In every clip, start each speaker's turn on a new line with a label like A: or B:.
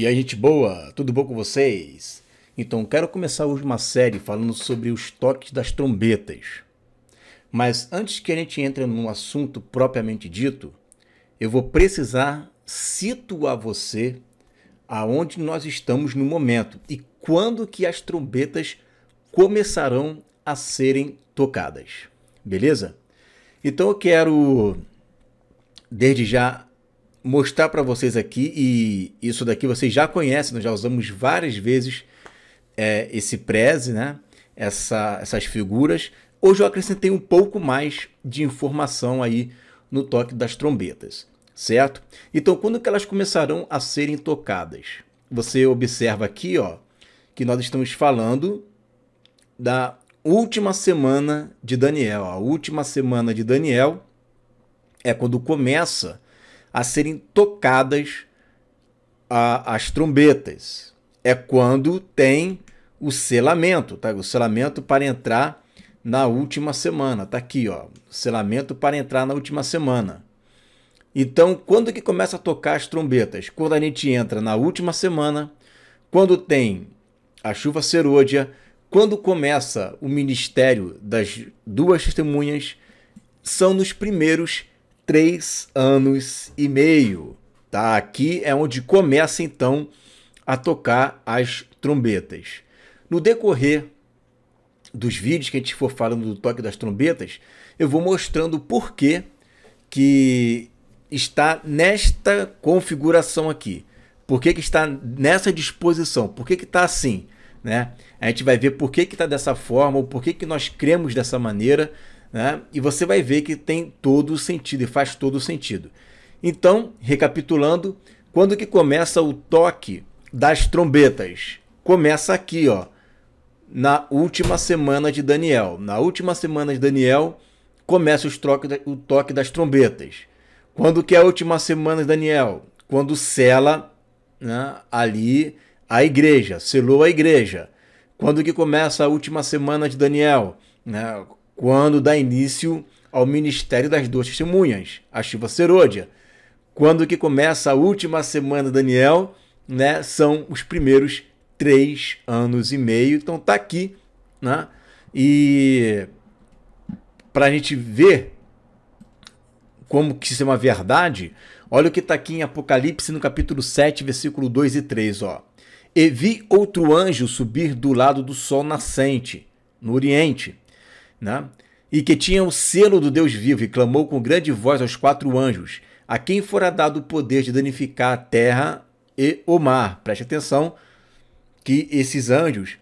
A: E aí, gente boa, tudo bom com vocês? Então, quero começar hoje uma série falando sobre os toques das trombetas. Mas antes que a gente entre num assunto propriamente dito, eu vou precisar situar você aonde nós estamos no momento e quando que as trombetas começarão a serem tocadas. Beleza? Então eu quero desde já mostrar para vocês aqui, e isso daqui vocês já conhecem, nós já usamos várias vezes é, esse preze, né? Essa, essas figuras. Hoje eu acrescentei um pouco mais de informação aí no toque das trombetas, certo? Então, quando que elas começarão a serem tocadas? Você observa aqui, ó, que nós estamos falando da última semana de Daniel. A última semana de Daniel é quando começa a serem tocadas a, as trombetas. É quando tem o selamento, tá? O selamento para entrar na última semana. Tá aqui, ó. Selamento para entrar na última semana. Então, quando que começa a tocar as trombetas? Quando a gente entra na última semana, quando tem a chuva serôdia, quando começa o ministério das duas testemunhas, são nos primeiros três anos e meio. Tá? Aqui é onde começa então a tocar as trombetas. No decorrer dos vídeos que a gente for falando do toque das trombetas, eu vou mostrando por que que está nesta configuração aqui. Por que, que está nessa disposição? Por que, que está assim? Né? A gente vai ver por que está dessa forma, ou por que, que nós cremos dessa maneira né? e você vai ver que tem todo o sentido e faz todo o sentido. Então, recapitulando, quando que começa o toque das trombetas? Começa aqui, ó, na última semana de Daniel. Na última semana de Daniel começa troque, o toque das trombetas. Quando que é a última semana de Daniel? Quando sela né, ali a igreja, selou a igreja. Quando que começa a última semana de Daniel? Né, quando dá início ao ministério das duas testemunhas, a Shiva Serodia. Quando que começa a última semana Daniel, né, são os primeiros três anos e meio. Então tá aqui, né? E para a gente ver como que isso é uma verdade, olha o que está aqui em Apocalipse no capítulo 7, versículo 2 e 3, ó. E vi outro anjo subir do lado do sol nascente, no oriente, né? e que tinha o selo do Deus vivo, e clamou com grande voz aos quatro anjos: A quem fora dado o poder de danificar a terra e o mar. Preste atenção que esses anjos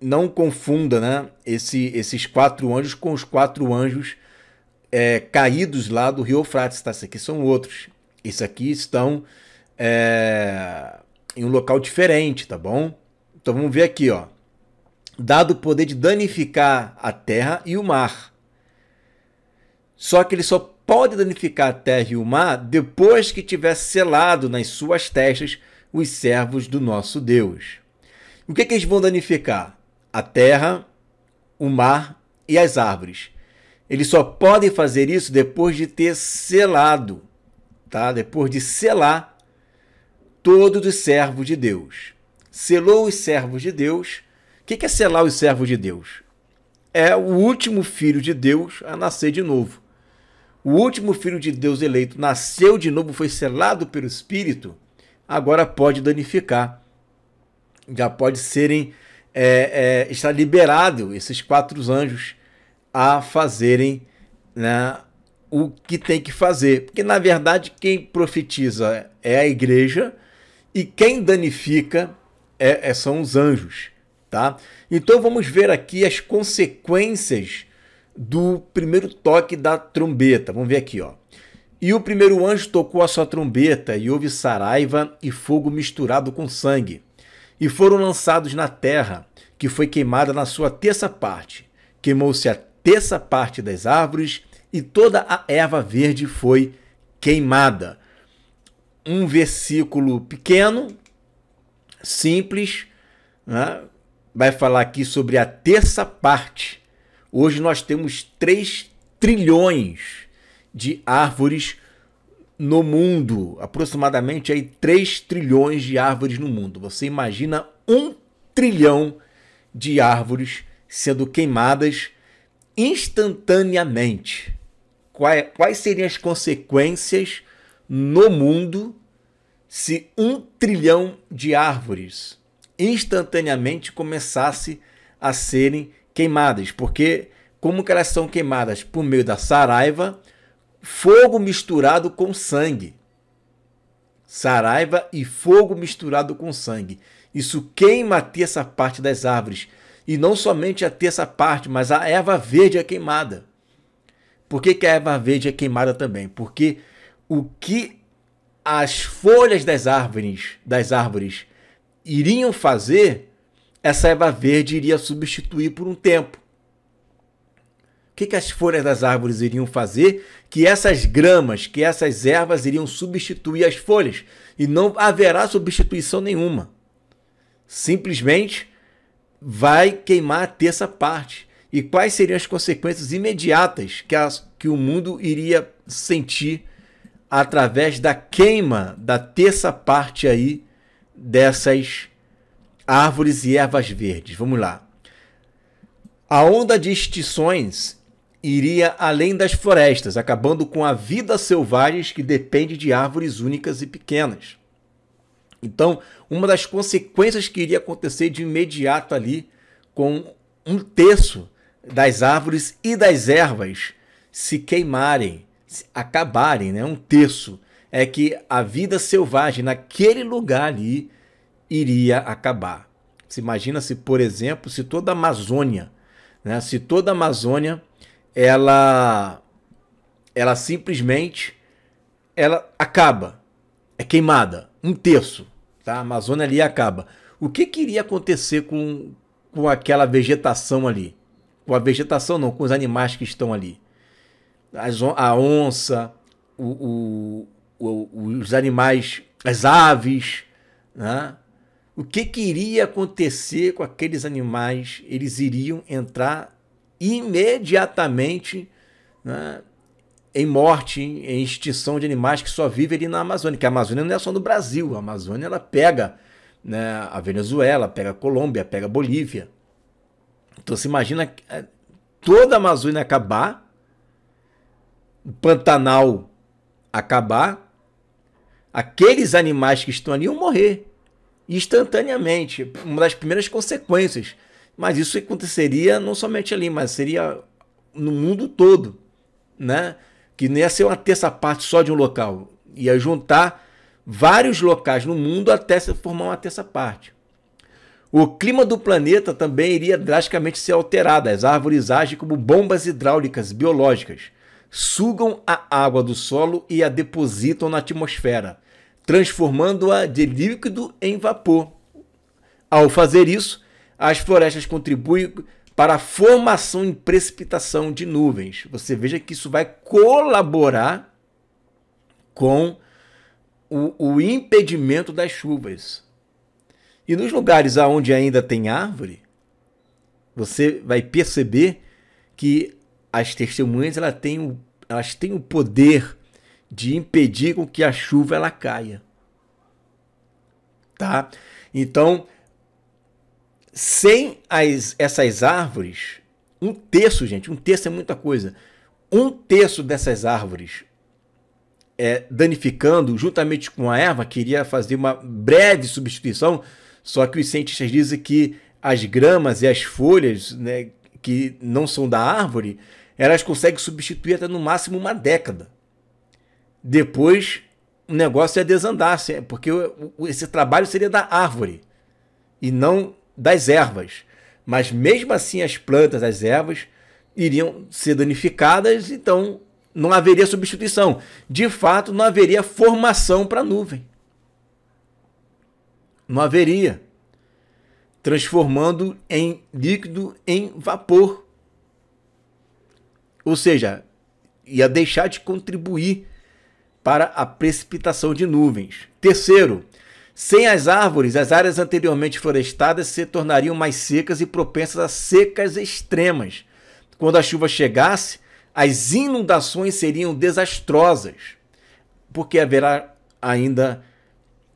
A: não confunda né, esse, esses quatro anjos com os quatro anjos é, caídos lá do Rio Eufrates. Tá? Esses aqui são outros. Esses aqui estão é, em um local diferente, tá bom? Então vamos ver aqui, ó dado o poder de danificar a terra e o mar. Só que ele só pode danificar a terra e o mar depois que tiver selado nas suas testas os servos do nosso Deus. O que, é que eles vão danificar? A terra, o mar e as árvores. Eles só podem fazer isso depois de ter selado, tá? Depois de selar todos os servos de Deus. Selou os servos de Deus, o que é selar os servos de Deus? É o último filho de Deus a nascer de novo. O último filho de Deus eleito nasceu de novo, foi selado pelo Espírito, agora pode danificar. Já pode serem é, é, está liberado esses quatro anjos a fazerem né, o que tem que fazer. Porque, na verdade, quem profetiza é a igreja e quem danifica é, é são os anjos tá? Então vamos ver aqui as consequências do primeiro toque da trombeta. Vamos ver aqui, ó. E o primeiro anjo tocou a sua trombeta, e houve saraiva e fogo misturado com sangue. E foram lançados na terra, que foi queimada na sua terça parte. Queimou-se a terça parte das árvores, e toda a erva verde foi queimada. Um versículo pequeno, simples, né? vai falar aqui sobre a terça parte. Hoje nós temos 3 trilhões de árvores no mundo, aproximadamente aí 3 trilhões de árvores no mundo. Você imagina um trilhão de árvores sendo queimadas instantaneamente. Quais seriam as consequências no mundo se um trilhão de árvores instantaneamente começasse a serem queimadas, porque como que elas são queimadas? Por meio da saraiva, fogo misturado com sangue. Saraiva e fogo misturado com sangue. Isso queima a terça parte das árvores. E não somente a terça parte, mas a erva verde é queimada. Por que, que a erva verde é queimada também? Porque o que as folhas das árvores, das árvores iriam fazer, essa erva verde iria substituir por um tempo. O que, que as folhas das árvores iriam fazer? Que essas gramas, que essas ervas iriam substituir as folhas. E não haverá substituição nenhuma. Simplesmente vai queimar a terça parte. E quais seriam as consequências imediatas que, as, que o mundo iria sentir através da queima da terça parte aí dessas árvores e ervas verdes. Vamos lá. A onda de extinções iria além das florestas, acabando com a vida selvagem que depende de árvores únicas e pequenas. Então, uma das consequências que iria acontecer de imediato ali, com um terço das árvores e das ervas se queimarem, se acabarem, né? um terço é que a vida selvagem naquele lugar ali iria acabar. Se imagina se, por exemplo, se toda a Amazônia, né, se toda a Amazônia ela ela simplesmente ela acaba, é queimada, um terço, tá? A Amazônia ali acaba. O que, queria iria acontecer com, com aquela vegetação ali? Com a vegetação não, com os animais que estão ali. a onça, o, os animais, as aves, né? o que, que iria acontecer com aqueles animais? Eles iriam entrar imediatamente né? em morte, em extinção de animais que só vivem ali na Amazônia. Que a Amazônia não é só no Brasil, a Amazônia ela pega né, a Venezuela, pega a Colômbia, pega a Bolívia. Então se imagina é, toda a Amazônia acabar, o Pantanal acabar, aqueles animais que estão ali iam morrer instantaneamente, uma das primeiras consequências. Mas isso aconteceria não somente ali, mas seria no mundo todo, né? Que nem ia ser uma terça parte só de um local, ia juntar vários locais no mundo até se formar uma terça parte. O clima do planeta também iria drasticamente ser alterado. As árvores agem como bombas hidráulicas biológicas, sugam a água do solo e a depositam na atmosfera transformando-a de líquido em vapor. Ao fazer isso, as florestas contribuem para a formação e precipitação de nuvens. Você veja que isso vai colaborar com o, o impedimento das chuvas. E nos lugares onde ainda tem árvore, você vai perceber que as testemunhas elas têm elas têm o poder de impedir com que a chuva ela caia. Tá? Então, sem as, essas árvores, um terço, gente, um terço é muita coisa. Um terço dessas árvores é, danificando, juntamente com a erva, queria fazer uma breve substituição, só que os cientistas dizem que as gramas e as folhas né, que não são da árvore, elas conseguem substituir até no máximo uma década depois o negócio ia é desandar, assim, porque esse trabalho seria da árvore e não das ervas. Mas mesmo assim as plantas, as ervas, iriam ser danificadas, então não haveria substituição. De fato, não haveria formação para a nuvem. Não haveria. Transformando em líquido em vapor. Ou seja, ia deixar de contribuir para a precipitação de nuvens. Terceiro, sem as árvores, as áreas anteriormente florestadas se tornariam mais secas e propensas a secas extremas. Quando a chuva chegasse, as inundações seriam desastrosas, porque haverá ainda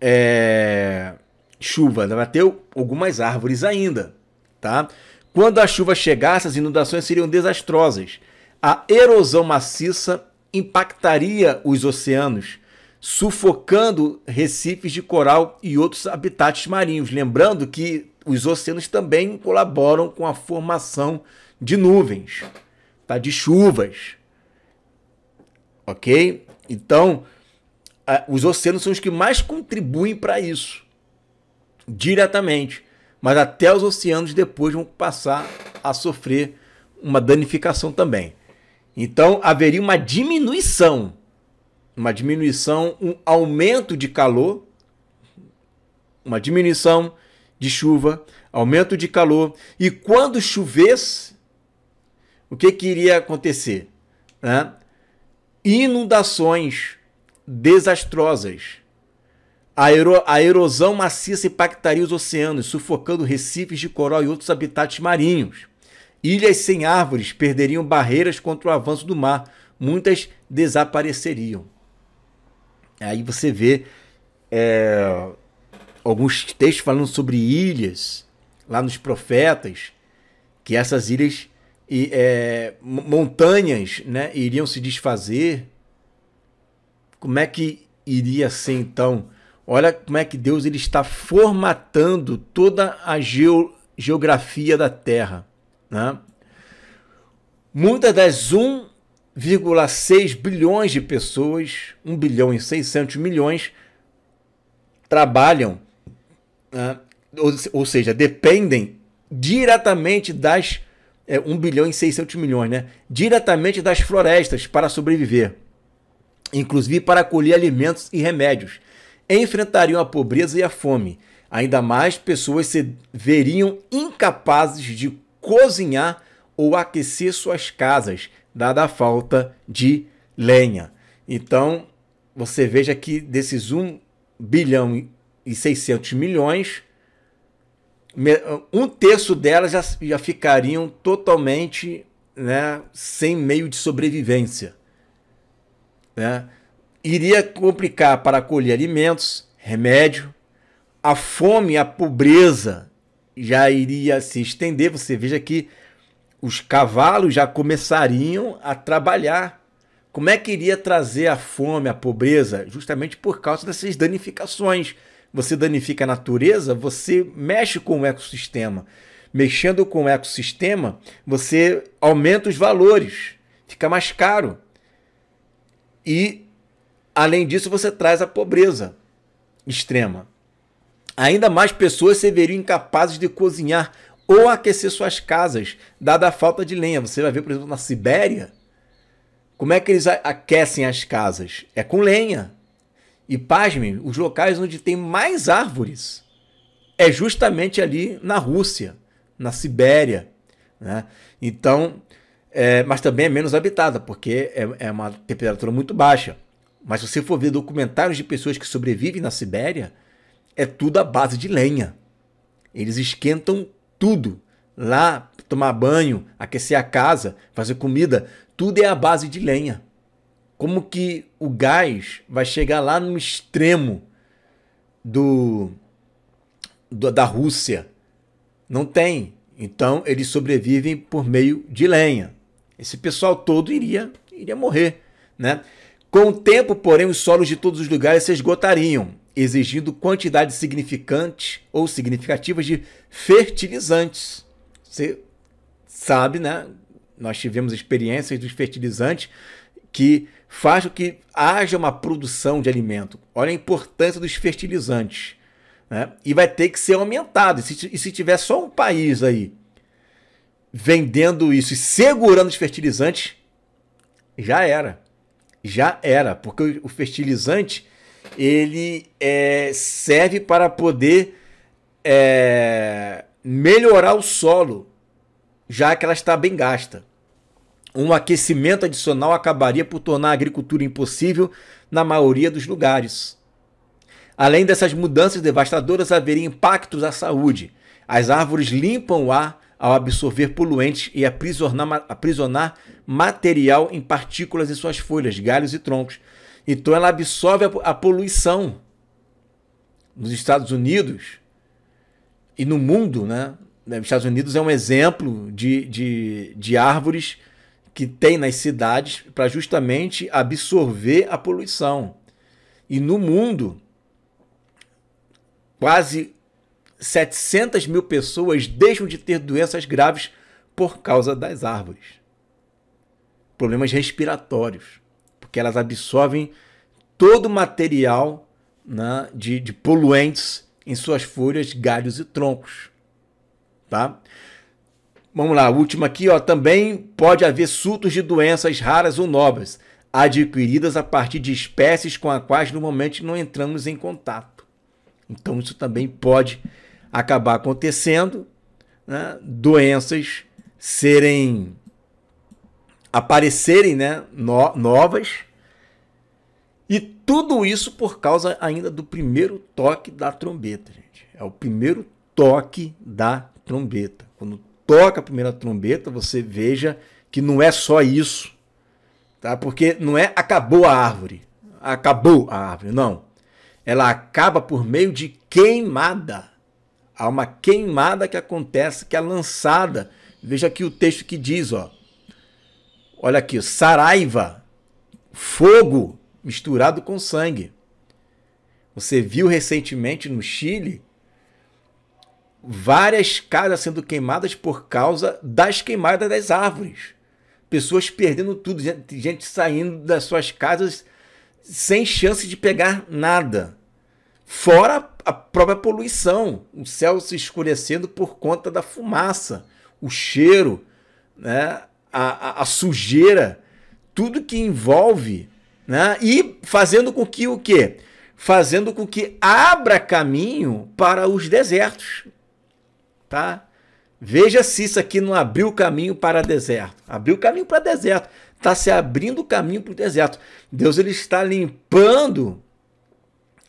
A: é, chuva, vai ter algumas árvores ainda, tá? Quando a chuva chegasse, as inundações seriam desastrosas. A erosão maciça impactaria os oceanos, sufocando recifes de coral e outros habitats marinhos. Lembrando que os oceanos também colaboram com a formação de nuvens, tá? de chuvas. Ok? Então, a, os oceanos são os que mais contribuem para isso, diretamente. Mas até os oceanos depois vão passar a sofrer uma danificação também. Então haveria uma diminuição, uma diminuição, um aumento de calor, uma diminuição de chuva, aumento de calor. E quando chovesse, o que, que iria acontecer? Né? Inundações desastrosas. A, ero a erosão maciça impactaria os oceanos, sufocando recifes de coral e outros habitats marinhos. Ilhas sem árvores perderiam barreiras contra o avanço do mar, muitas desapareceriam. Aí você vê é, alguns textos falando sobre ilhas, lá nos profetas, que essas ilhas e é, montanhas né, iriam se desfazer. Como é que iria ser então? Olha como é que Deus ele está formatando toda a geo, geografia da Terra. Né? Muitas das 1,6 bilhões de pessoas, 1 bilhão e 600 milhões, trabalham, né? ou, ou, seja, dependem diretamente das é, 1 bilhão e 600 milhões, né? diretamente das florestas para sobreviver, inclusive para colher alimentos e remédios. Enfrentariam a pobreza e a fome. Ainda mais pessoas se veriam incapazes de cozinhar ou aquecer suas casas, dada a falta de lenha. Então, você veja que desses 1 bilhão e 600 milhões, um terço delas já, já ficariam totalmente né, sem meio de sobrevivência. Né? Iria complicar para colher alimentos, remédio, a fome, a pobreza já iria se estender. Você veja que os cavalos já começariam a trabalhar. Como é que iria trazer a fome, a pobreza? Justamente por causa dessas danificações. Você danifica a natureza, você mexe com o ecossistema. Mexendo com o ecossistema, você aumenta os valores, fica mais caro. E, além disso, você traz a pobreza extrema. Ainda mais pessoas se veriam incapazes de cozinhar ou aquecer suas casas, dada a falta de lenha. Você vai ver, por exemplo, na Sibéria, como é que eles aquecem as casas? É com lenha. E pasmem, os locais onde tem mais árvores é justamente ali na Rússia, na Sibéria. Né? Então, é, mas também é menos habitada, porque é, é uma temperatura muito baixa. Mas se você for ver documentários de pessoas que sobrevivem na Sibéria, é tudo à base de lenha. Eles esquentam tudo. Lá, tomar banho, aquecer a casa, fazer comida, tudo é à base de lenha. Como que o gás vai chegar lá no extremo do, do da Rússia? Não tem. Então eles sobrevivem por meio de lenha. Esse pessoal todo iria iria morrer, né? Com o tempo, porém, os solos de todos os lugares se esgotariam exigindo quantidades significantes ou significativas de fertilizantes. Você sabe, né? Nós tivemos experiências dos fertilizantes que fazem com que haja uma produção de alimento. Olha a importância dos fertilizantes. Né? E vai ter que ser aumentado. E se, e se tiver só um país aí vendendo isso e segurando os fertilizantes, já era. Já era. Porque o fertilizante ele é, serve para poder é, melhorar o solo, já que ela está bem gasta. Um aquecimento adicional acabaria por tornar a agricultura impossível na maioria dos lugares. Além dessas mudanças devastadoras, haveria impactos à saúde. As árvores limpam o ar ao absorver poluentes e aprisionar, aprisionar material em partículas em suas folhas, galhos e troncos, então ela absorve a poluição. Nos Estados Unidos e no mundo, né? né? Os Estados Unidos é um exemplo de, de, de árvores que tem nas cidades para justamente absorver a poluição. E no mundo, quase 700 mil pessoas deixam de ter doenças graves por causa das árvores. Problemas respiratórios que elas absorvem todo o material né, de, de poluentes em suas folhas, galhos e troncos. Tá? Vamos lá, última aqui, ó. Também pode haver surtos de doenças raras ou novas, adquiridas a partir de espécies com as quais normalmente não entramos em contato. Então, isso também pode acabar acontecendo, né? doenças serem aparecerem né, no, novas. E tudo isso por causa ainda do primeiro toque da trombeta, gente. É o primeiro toque da trombeta. Quando toca a primeira trombeta, você veja que não é só isso, tá? Porque não é acabou a árvore, acabou a árvore, não. Ela acaba por meio de queimada. Há uma queimada que acontece, que é lançada. Veja aqui o texto que diz, ó Olha aqui, saraiva, fogo misturado com sangue. Você viu recentemente no Chile várias casas sendo queimadas por causa das queimadas das árvores. Pessoas perdendo tudo, gente saindo das suas casas sem chance de pegar nada. Fora a própria poluição, o céu se escurecendo por conta da fumaça, o cheiro, né? a, a sujeira, tudo que envolve, né? E fazendo com que o quê? Fazendo com que abra caminho para os desertos, tá? Veja se isso aqui não abriu caminho para deserto. Abriu caminho para deserto. Está se abrindo caminho para o deserto. Deus ele está limpando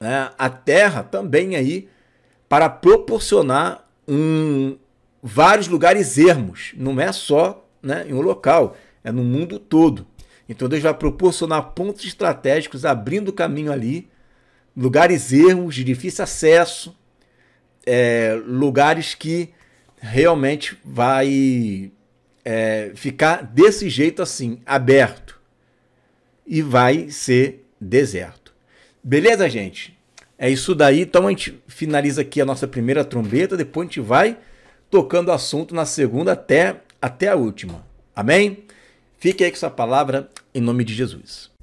A: né, a terra também aí para proporcionar um, vários lugares ermos. Não é só né, em um local, é no mundo todo. Então Deus vai proporcionar pontos estratégicos, abrindo caminho ali, lugares ermos, de difícil acesso, é, lugares que realmente vai é, ficar desse jeito assim, aberto. E vai ser deserto. Beleza, gente? É isso daí. Então a gente finaliza aqui a nossa primeira trombeta, depois a gente vai tocando o assunto na segunda até até a última. Amém? Fique aí com essa palavra em nome de Jesus.